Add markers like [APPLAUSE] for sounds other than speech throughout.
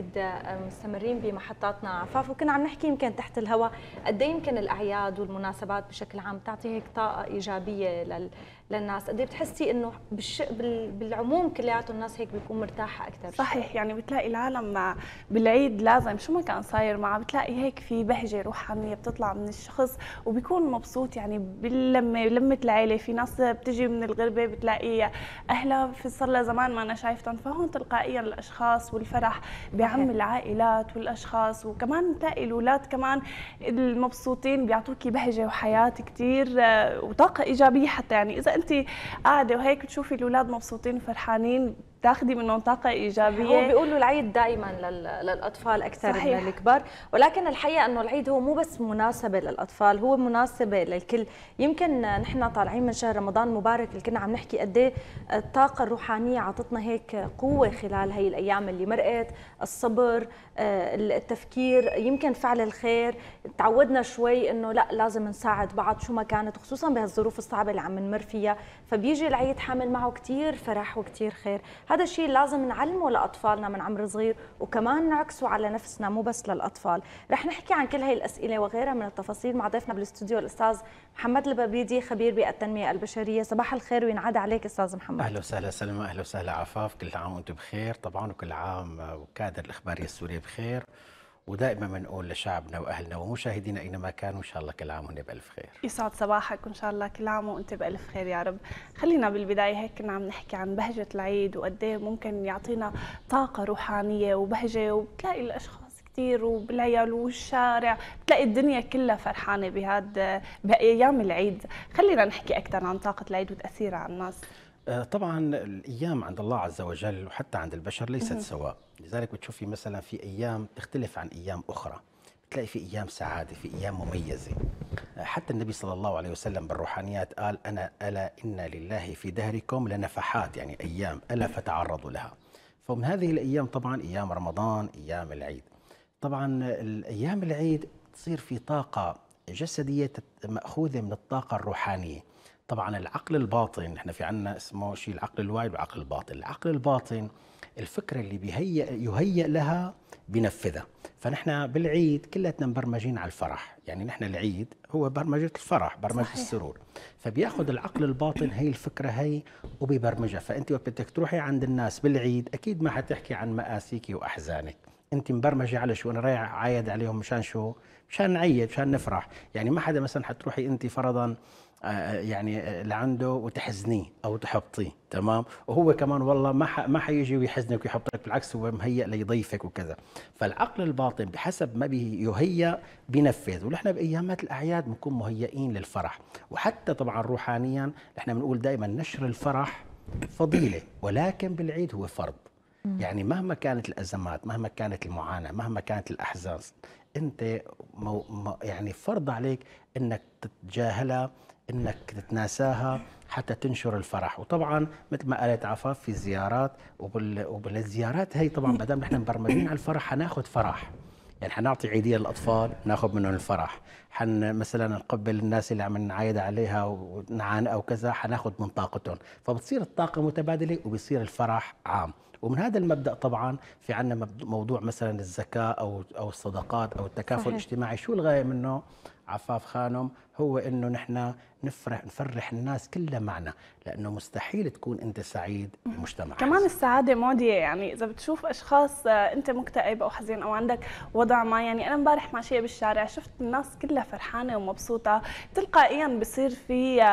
اكيد آه، مستمرين بمحطاتنا عفاف وكنا عم نحكي يمكن تحت الهواء قد إيه يمكن الاعياد والمناسبات بشكل عام تعطي هيك طاقه ايجابيه لل للناس قد إيه بتحسي انه بالش... بالعموم كلياته الناس هيك بيكون مرتاحه اكثر صحيح يعني بتلاقي العالم بالعيد لازم شو ما كان صاير معه بتلاقي هيك في بهجه روحانيه بتطلع من الشخص وبيكون مبسوط يعني باللمه لمه العيله في ناس بتجي من الغربه بتلاقي اهلها في صار لها زمان ما انا شايفتهم فهون تلقائيا الاشخاص والفرح بعم العائلات والاشخاص وكمان بتلاقي الاولاد كمان المبسوطين بيعطوكي بهجه وحياه كثير آه، وطاقه ايجابيه حتى يعني اذا انت قاعده وهيك تشوفي الاولاد مبسوطين وفرحانين تاخذي منه طاقه إيجابية هو بيقولوا العيد دائما للأطفال أكثر صحيح. من الكبار ولكن الحقيقة أنه العيد هو مو بس مناسبة للأطفال هو مناسبة للكل يمكن نحن طالعين من شهر رمضان مبارك اللي كنا عم نحكي قد إيه الطاقة الروحانية عطتنا هيك قوة خلال هي الأيام اللي مرقت الصبر آه، التفكير يمكن فعل الخير تعودنا شوي أنه لا لازم نساعد بعض شو ما كانت خصوصا بهالظروف الصعبة اللي عم نمر فيها فبيجي العيد حامل معه كثير فرح وكثير خير هذا الشيء لازم نعلمه لاطفالنا من عمر صغير وكمان نعكسه على نفسنا مو بس للاطفال رح نحكي عن كل هاي الاسئله وغيرها من التفاصيل مع ضيفنا بالاستوديو الاستاذ محمد البابيدي خبير بالتنميه البشريه صباح الخير وينعاد عليك استاذ محمد اهلا وسهلا سلمى اهلا وسهلا عفاف كل عام وانتم بخير طبعا وكل عام آه، وكادر الاخباريه السوريه بخير ودائما بنقول لشعبنا واهلنا ومشاهدينا اينما كانوا ان شاء الله كل عام وانت بالف خير يسعد صباحك وان شاء الله كل عام وانت بالف خير يا رب خلينا بالبدايه هيك كنا عم نحكي عن بهجه العيد وقد إيه ممكن يعطينا طاقه روحانيه وبهجه وبتلاقي الاشخاص كثير وبالعيال والشارع بتلاقي الدنيا كلها فرحانه بهذا بايام العيد خلينا نحكي اكثر عن طاقه العيد وتاثيرها على الناس آه، طبعا الايام عند الله عز وجل وحتى عند البشر ليست سواء لذلك بتشوفي مثلا في ايام تختلف عن ايام اخرى بتلاقي في ايام سعاده في ايام مميزه حتى النبي صلى الله عليه وسلم بالروحانيات قال انا الا ان لله في دهركم لنفحات يعني ايام الا فتعرضوا لها فمن هذه الايام طبعا ايام رمضان ايام العيد طبعا الايام العيد تصير في طاقه جسديه ماخوذه من الطاقه الروحانيه طبعا العقل الباطن احنا في عنا اسمه شيء العقل الواعي والعقل الباطن العقل الباطن الفكره اللي بيهيئ يهيئ لها بنفذها فنحن بالعيد كلتنا مبرمجين على الفرح يعني نحن العيد هو برمجة الفرح برمجة صحيح. السرور فبياخذ العقل الباطن هي الفكرة هي وبيبرمجها فأنت وقت بدك تروحي عند الناس بالعيد أكيد ما حتحكي عن مآسيك وأحزانك انت مبرمجه على شو انا رايح عايد عليهم مشان شو مشان نعيد مشان نفرح يعني ما حدا مثلا حتروحي انت فرضا آه، آه، يعني آه، اللي عنده وتحزنيه او تحبطيه تمام وهو كمان والله ما ما حيجي ويحزنك ويحبطك بالعكس هو مهيئ ليضيفك وكذا فالعقل الباطن بحسب ما يهيأ بنفذ ونحن بايامات الاعياد بنكون مهيئين للفرح وحتى طبعا روحانيا نحن بنقول دائما نشر الفرح فضيله ولكن بالعيد هو فرض يعني مهما كانت الازمات مهما كانت المعاناه مهما كانت الاحزان انت مو... يعني فرض عليك انك تتجاهلها انك تتناساها حتى تنشر الفرح وطبعا مثل ما قالت عفاف في الزيارات وبال... وبالزيارات هي طبعا ما دام نحن مبرمجين على الفرح حناخذ فرح يعني حنعطي عيديه للاطفال ناخذ منهم الفرح حن مثلا نقبل الناس اللي عم نعايد عليها ونعان او كذا حناخذ من طاقتهم فبتصير الطاقه متبادله وبصير الفرح عام ومن هذا المبدا طبعا في عندنا موضوع مثلا الزكاه او او الصدقات او التكافل صحيح. الاجتماعي شو الغايه منه عفاف خانم هو انه نحن نفرح نفرح الناس كلها معنا لانه مستحيل تكون انت سعيد بمجتمع كمان السعاده معديه يعني اذا بتشوف اشخاص آه، انت مكتئب او حزين او عندك وضع ما يعني انا امبارح ماشيه بالشارع شفت الناس كلها فرحانه ومبسوطه تلقائيا بصير في آه،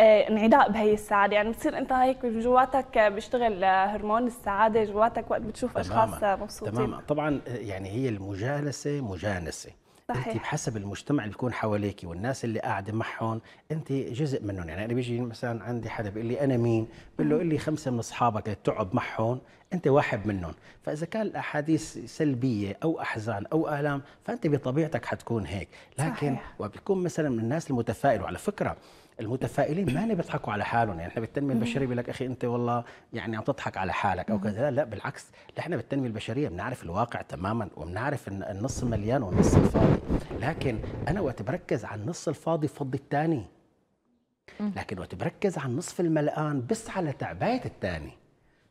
آه، انعداء بهي السعاده يعني بتصير انت هيك جواتك بيشتغل هرمون السعاده جواتك وقت بتشوف اشخاص مبسوطين تماما طبعا يعني هي المجالسه مجانسه صحيح انت بحسب المجتمع اللي بيكون حواليك والناس اللي قاعده معهم انت جزء منهم يعني انا بيجي مثلا عندي حدا بيقول لي انا مين بقول له قل لي خمسه من اصحابك تقعد معهم انت واحد منهم فاذا كان الاحاديث سلبيه او احزان او الام فانت بطبيعتك حتكون هيك لكن وبيكون مثلا من الناس المتفائله وعلى فكره المتفائلين ما اللي بيضحكوا على حالهم يعني احنا بالتنميه البشريه بيقول لك اخي انت والله يعني عم تضحك على حالك او كذا لا لا بالعكس نحن بالتنميه البشريه بنعرف الواقع تماما وبنعرف ان النص مليان والنص الفاضي لكن انا وقت بركز على النص الفاضي فضي الثاني لكن وقت بركز على النصف الملقان على تعباية الثاني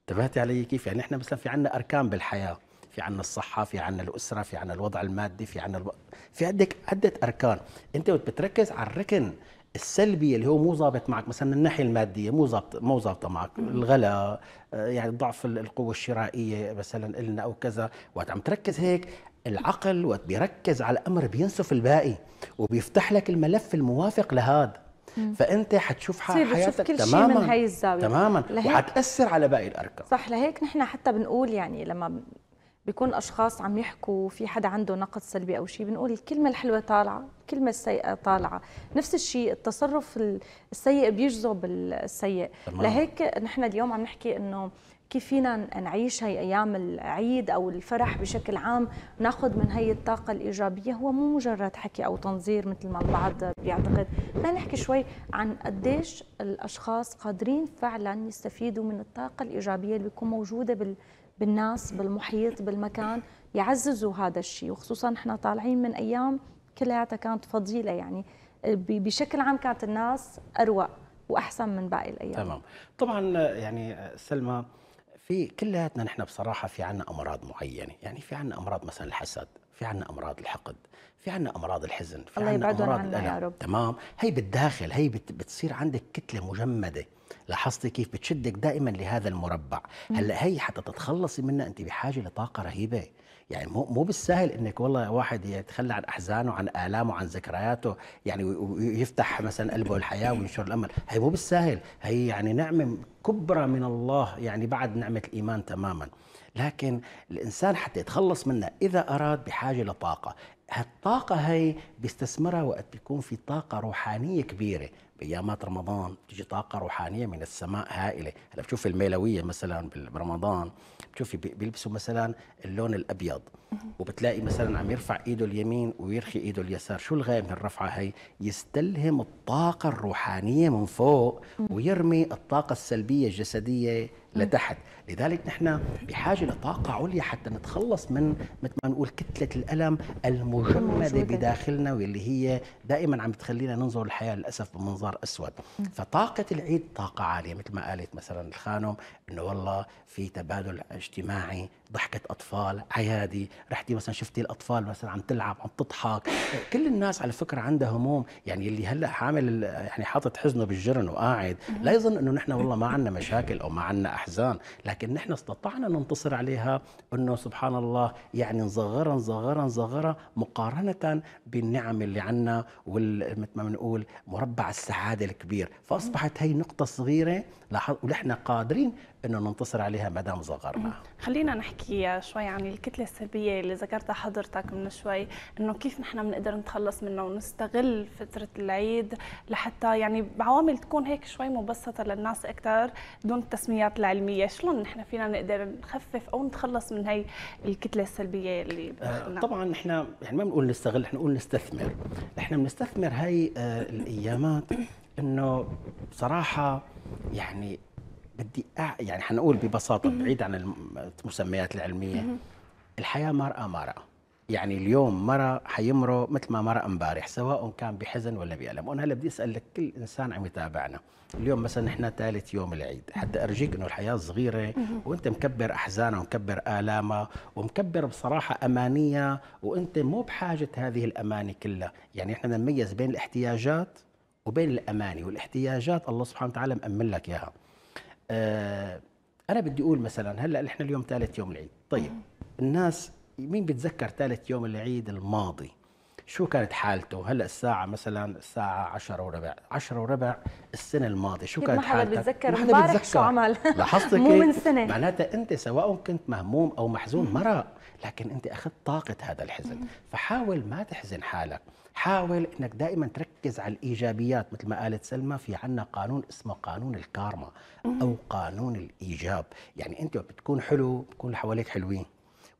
انتبهتي علي كيف يعني نحن مثلا في عندنا اركان بالحياه في عنا الصحة في عنا الأسرة في عنا الوضع المادي في عنا الو... في عندك عدة أركان أنت وقت بتركز على الركن السلبيه اللي هو مو ظابط معك مثلا من الناحيه الماديه مو ظابط مو ظابطه معك الغلاء آه، يعني ضعف القوه الشرائيه مثلا النا او كذا وقت عم تركز هيك العقل وقت بيركز على امر بينسف الباقي وبيفتح لك الملف الموافق لهذا فانت حتشوف حياتك كل تماما شيء من هي الزاويه تماما وحتاثر على باقي الاركان صح لهيك نحن حتى بنقول يعني لما بيكون اشخاص عم يحكوا في حدا عنده نقد سلبي او شيء بنقول الكلمه الحلوه طالعه الكلمه السيئه طالعه نفس الشيء التصرف السيء بيجذب السيء تمام. لهيك نحن اليوم عم نحكي انه كيف فينا نعيش هي ايام العيد او الفرح بشكل عام ناخذ من هي الطاقه الايجابيه هو مو مجرد حكي او تنظير مثل ما البعض بيعتقد خلينا نحكي شوي عن قديش الاشخاص قادرين فعلا يستفيدوا من الطاقه الايجابيه اللي بتكون موجوده بال بالناس بالمحيط بالمكان يعززوا هذا الشيء وخصوصا احنا طالعين من ايام كلياتها كانت فضيله يعني بشكل عام كانت الناس اروق واحسن من باقي الايام تمام طبعا يعني سلمى في كلياتنا نحن بصراحه في عنا امراض معينه يعني في عنا امراض مثلا الحسد في عنا امراض الحقد في عنا امراض الحزن في الله عنا امراض الالم يا رب. تمام هي بالداخل هي بتصير عندك كتله مجمده لاحظتي كيف بتشدك دائما لهذا المربع هلا هي حتى تتخلصي منها انت بحاجه لطاقه رهيبه يعني مو مو بالسهل انك والله واحد يتخلى عن احزانه وعن الامه وعن ذكرياته يعني ويفتح مثلا قلبه الحياه إيه. وينشر الامل هي مو بالسهل هي يعني نعمه كبرى من الله يعني بعد نعمه الايمان تماما لكن الانسان حتى يتخلص منها اذا اراد بحاجه لطاقه هالطاقة هاي بيستثمرها وقت بيكون في طاقة روحانية كبيرة بأيامات رمضان بتيجي طاقة روحانية من السماء هائلة هلا بتشوف الميلوية مثلا برمضان بتشوفي بيلبسوا مثلا اللون الأبيض وبتلاقي مثلا عم يرفع إيده اليمين ويرخي إيده اليسار شو الغاية من الرفعة هاي يستلهم الطاقة الروحانية من فوق ويرمي الطاقة السلبية الجسدية لتحت لذلك نحن بحاجه لطاقه عليا حتى نتخلص من مثل ما نقول كتله الالم المجمده بداخلنا واللي هي دائما عم تخلينا ننظر للحياه للاسف بمنظار اسود فطاقه العيد طاقه عاليه مثل ما قالت مثلا الخانم انه والله في تبادل اجتماعي ضحكه اطفال عيادي رحتي مثلا شفتي الاطفال مثلا عم تلعب عم تضحك كل الناس على فكره عندها هموم يعني اللي هلا حامل يعني حاطط حزنه بالجرن وقاعد لا يظن انه نحن والله ما عندنا مشاكل او ما عندنا الأحزان لكن نحن استطعنا ننتصر عليها انه سبحان الله يعني نصغرها نصغرها نصغرها مقارنه بالنعم اللي عنا والمثل ما بنقول مربع السعاده الكبير فاصبحت هي نقطه صغيره ونحن قادرين انه ننتصر عليها ما دام صغرنا خلينا نحكي شوي عن الكتله السلبيه اللي ذكرتها حضرتك من شوي انه كيف نحن بنقدر نتخلص منها ونستغل فتره العيد لحتى يعني بعوامل تكون هيك شوي مبسطه للناس اكثر دون التسميات العلميه شلون نحن فينا نقدر نخفف او نتخلص من هي الكتله السلبيه اللي آه طبعا نحن يعني ما بنقول نستغل نحن بنقول نستثمر نحن بنستثمر هاي آه، الايامات انه بصراحه يعني بدي أع... يعني حنقول ببساطه بعيد عن المسميات العلميه الحياه مرأة مرأة يعني اليوم مرة حيمروا مثل ما مرة امبارح سواء كان بحزن ولا بألم وانا هلا بدي اسال لك كل انسان عم يتابعنا اليوم مثلا نحن ثالث يوم العيد حتى ارجيك انه الحياه صغيره وانت مكبر احزانها ومكبر الامها ومكبر بصراحه امانيه وانت مو بحاجه هذه الاماني كلها يعني احنا نميز بين الاحتياجات وبين الاماني والاحتياجات الله سبحانه وتعالى مأمن لك اياها آه انا بدي اقول مثلا هلا احنا اليوم ثالث يوم العيد طيب الناس مين بتذكر ثالث يوم العيد الماضي شو كانت حالته هلا الساعه مثلا الساعه 10 وربع 10 وربع السنه الماضيه شو كانت حالتك ما حدا بيتذكر شو عمل [LAUGHS] لاحظت مو من سنه معناتها انت سواء كنت مهموم او محزون مرق لكن انت اخذت طاقه هذا الحزن فحاول ما تحزن حالك حاول انك دائما تركز على الايجابيات مثل ما قالت سلمى في عنا قانون اسمه قانون الكارما او قانون الايجاب يعني انت بتكون حلو بتكون اللي حواليك حلوين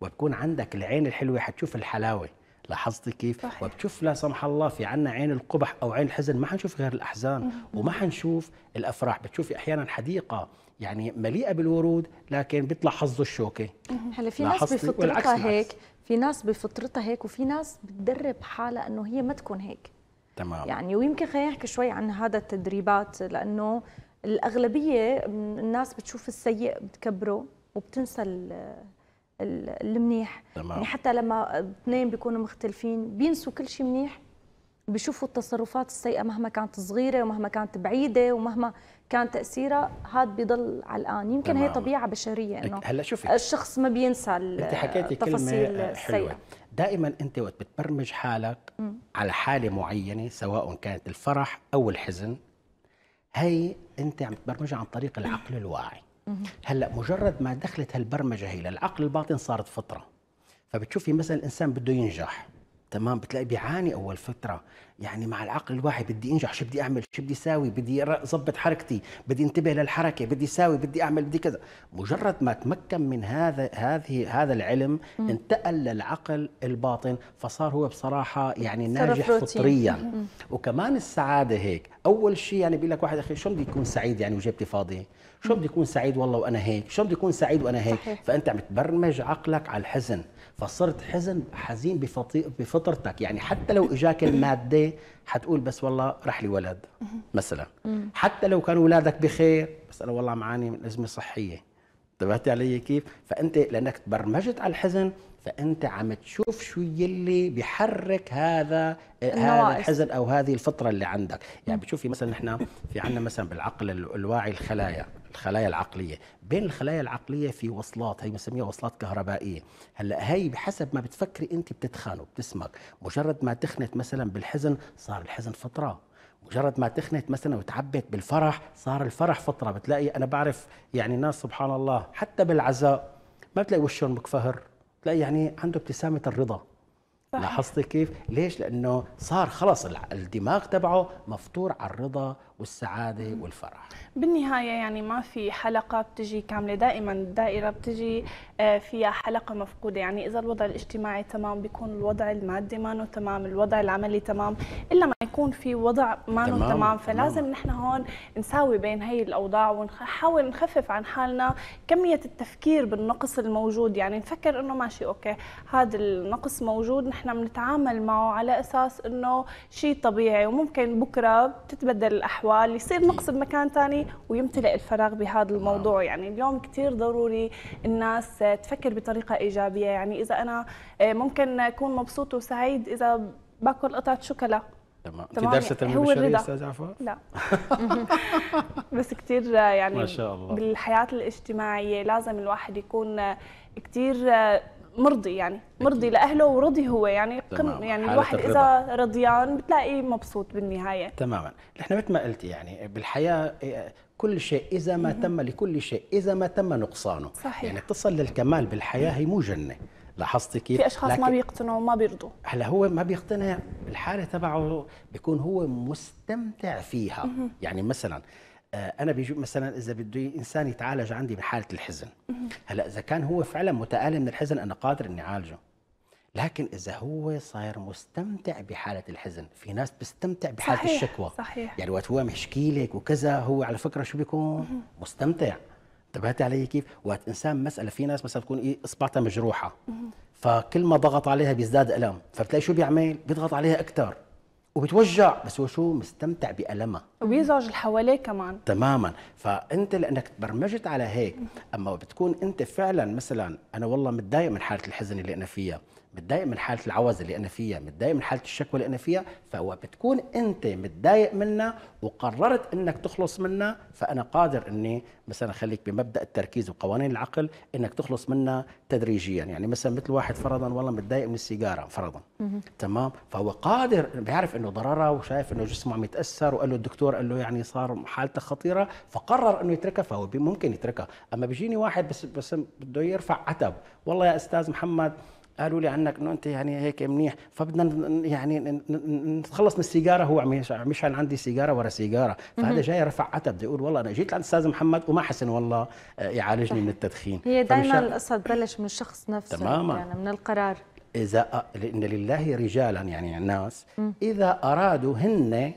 وبكون عندك العين الحلوه حتشوف الحلاوه لاحظتي كيف صحيح. وبتشوف لا سمح الله في عنا عين القبح او عين الحزن ما حنشوف غير الاحزان وما حنشوف الافراح بتشوفي احيانا حديقه يعني مليئه بالورود لكن بيطلع حظه الشوكه هلا في ناس بفطرتها هيك في ناس بفطرتها هيك وفي ناس بتدرب حالها انه هي ما تكون هيك تمام يعني ويمكن خلينا نحكي شوي عن هذا التدريبات لانه الاغلبيه الناس بتشوف السيء بتكبره وبتنسى المنيح تمام. يعني حتى لما اثنين بيكونوا مختلفين بينسوا كل شيء منيح بيشوفوا التصرفات السيئه مهما كانت صغيره ومهما كانت بعيده ومهما كان تاثيرها هذا بيضل على الان يمكن تمام. هي طبيعه بشريه انه هلا شوفي الشخص ما بينسى انت حكيتي كلمه حلوه دائما انت وقت بتبرمج حالك م. على حاله معينه سواء كانت الفرح او الحزن هي انت عم تبرمجها عن طريق العقل الواعي هلا مجرد ما دخلت هالبرمجه هي للعقل الباطن صارت فطره فبتشوفي مثلا الانسان بده ينجح تمام بتلاقي بيعاني اول فتره يعني مع العقل الواحد بدي انجح شو بدي اعمل شو بدي ساوي بدي اظبط حركتي بدي انتبه للحركه بدي ساوي بدي اعمل بدي كذا مجرد ما تمكن من هذا هذه هذا العلم م. انتقل للعقل الباطن فصار هو بصراحه يعني ناجح فطريا م. وكمان السعاده هيك اول شيء يعني بيقول لك واحد اخي شو بدي يكون سعيد يعني وجيبتي فاضيه شو بدي يكون سعيد والله وانا هيك شو بدي يكون سعيد وانا هيك صحيح. فانت عم تبرمج عقلك على الحزن فصرت حزن حزين بفطرتك يعني حتى لو اجاك الماده حتقول بس والله رح لي ولد مثلا حتى لو كانوا اولادك بخير بس انا والله معاني من ازمه صحيه انتبهتي علي كيف؟ فانت لانك تبرمجت على الحزن فانت عم تشوف شو يلي بيحرك هذا آه، هذا الحزن او هذه الفطره اللي عندك يعني بتشوفي مثلا احنا في عندنا مثلا بالعقل الواعي الخلايا الخلايا العقليه بين الخلايا العقليه في وصلات هي بنسميها وصلات كهربائيه هلا هي بحسب ما بتفكري انت بتتخن وبتسمك مجرد ما تخنت مثلا بالحزن صار الحزن فطره مجرد ما تخنت مثلا وتعبت بالفرح صار الفرح فطره بتلاقي انا بعرف يعني ناس سبحان الله حتى بالعزاء ما بتلاقي وشهم مكفهر لا يعني عنده ابتسامه الرضا لاحظتي كيف؟ ليش؟ لانه صار خلص الدماغ تبعه مفطور على الرضا والسعاده والفرح. بالنهايه يعني ما في حلقه بتجي كامله، دائما الدائره بتجي آه، فيها حلقه مفقوده، يعني اذا الوضع الاجتماعي تمام بيكون الوضع المادي ما تمام، الوضع العملي تمام، الا ما يكون في وضع ما تمام, تمام فلازم تمام. نحن هون نساوي بين هي الاوضاع ونحاول نخفف عن حالنا كميه التفكير بالنقص الموجود يعني نفكر انه ماشي اوكي هذا النقص موجود نحن بنتعامل معه على اساس انه شيء طبيعي وممكن بكره بتتبدل الاحوال يصير إيه. نقص بمكان ثاني ويمتلئ الفراغ بهذا نعم. الموضوع يعني اليوم كثير ضروري الناس تفكر بطريقه ايجابيه يعني اذا انا آه، ممكن اكون مبسوط وسعيد اذا باكل قطعه شوكولا تمام انت دارسه تنمية بشرية استاذ عفاف؟ لا [LAUGHS] [LAUGHS] بس كثير يعني ما شاء الله بالحياة الاجتماعية لازم الواحد يكون كثير مرضي يعني مرضي لاهله ورضي هو يعني قم يعني الواحد الرضا. اذا رضيان بتلاقيه مبسوط بالنهايه تماما نحن مثل ما قلت يعني بالحياه إيه، كل شيء اذا ما تم لكل شيء اذا ما تم نقصانه صحيح. يعني تصل للكمال بالحياه هي مو جنه لاحظتي كيف في اشخاص ما بيقتنعوا وما بيرضوا هلا هو ما بيقتنع الحاله تبعه بيكون هو مستمتع فيها يعني مثلا آه، انا بيجي مثلا اذا بده انسان يتعالج عندي من حاله الحزن هلا اذا كان هو فعلا متالم من الحزن انا قادر اني اعالجه لكن اذا هو صاير مستمتع بحاله الحزن في ناس بتستمتع بحاله صحيح الشكوى صحيح يعني وقت هو محشكي لك وكذا هو على فكره شو بيكون مستمتع انتبهت علي كيف وقت انسان مساله في ناس مثلا تكون ايه اصبعتها مجروحه فكل ما ضغط عليها بيزداد الم فبتلاقي شو بيعمل بيضغط عليها اكثر وبتوجع بس هو شو مستمتع بالمها وبيزعج اللي حواليه كمان تماما فانت لانك تبرمجت على هيك اما بتكون انت فعلا مثلا انا والله متضايق من حاله الحزن اللي انا فيها متضايق من حاله العوز اللي انا فيها متضايق من حاله الشكوى اللي انا فيها فهو بتكون انت متضايق منها وقررت انك تخلص منها فانا قادر اني مثلا خليك بمبدا التركيز وقوانين العقل انك تخلص منها تدريجيا يعني مثلا مثل واحد فرضا والله متضايق من السيجاره فرضا تمام فهو قادر بيعرف انه ضررها وشايف انه جسمه عم يتاثر وقال له الدكتور قال له يعني صار حالته خطيره فقرر انه يتركها فهو ممكن يتركها اما بيجيني واحد بس بس بده يرفع عتب والله يا استاذ محمد قالوا لي عنك انه انت يعني هيك منيح فبدنا يعني نتخلص من السيجاره هو عم مش عن عندي سيجاره ورا سيجاره فهذا جاي رفع عتب بده يقول والله انا جيت لعند استاذ محمد وما حسن والله آه، يعالجني من التدخين هي دائما القصه تبلش من الشخص نفسه تماما يعني من القرار اذا لان لله رجالا يعني الناس اذا ارادوا هن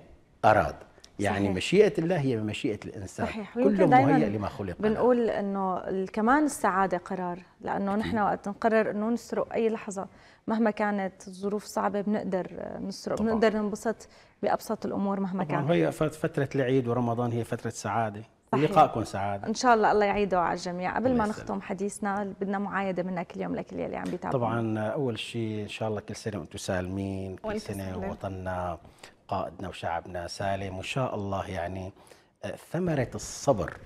اراد يعني صحيح. مشيئة الله هي مشيئة الإنسان صحيح. كل مهيئ لما خلق بنقول أنه كمان السعادة قرار لأنه نحن وقت نقرر أنه نسرق أي لحظة مهما كانت الظروف صعبة بنقدر نسرق طبعا. بنقدر ننبسط بأبسط الأمور مهما كانت هي فترة العيد ورمضان هي فترة سعادة لقاءكم سعادة إن شاء الله الله يعيده على الجميع قبل ما نختم حديثنا بدنا معايدة منك اليوم لكل يلي عم بيتابعوا طبعا أول شيء إن شاء الله كل سنة وأنتم سالمين كل سنة وطننا قائدنا وشعبنا سالم وان شاء الله يعني آه، ثمره الصبر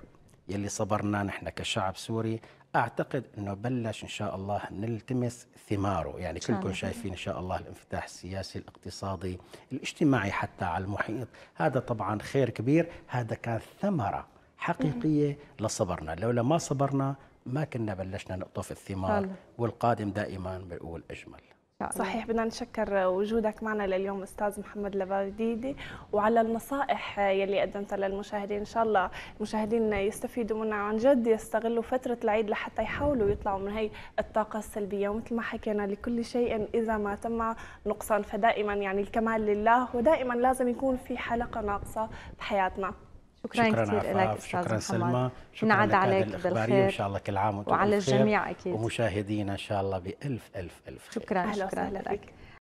يلي صبرنا نحن كشعب سوري اعتقد انه بلش ان شاء الله نلتمس ثماره يعني كلكم شايفين ان شاء الله الانفتاح السياسي الاقتصادي الاجتماعي حتى على المحيط هذا طبعا خير كبير هذا كان ثمره حقيقيه لصبرنا لولا ما صبرنا ما كنا بلشنا نقطف الثمار والقادم دائما بيقول اجمل صحيح بدنا نشكر وجودك معنا لليوم استاذ محمد لباديدي وعلى النصائح يلي قدمتها للمشاهدين ان شاء الله المشاهدين يستفيدوا منها عن جد يستغلوا فتره العيد لحتى يحاولوا يطلعوا من هي الطاقه السلبيه ومثل ما حكينا لكل شيء اذا ما تم نقصان فدائما يعني الكمال لله ودائما لازم يكون في حلقه ناقصه بحياتنا شكرا, شكرا كثير لك شكرا سلمى شكرا نعد لك عليك بالخير وان شاء الله كل عام وانتم وعلى الجميع اكيد ومشاهدينا ان شاء الله بالف الف الف خير. شكرا شكرا لك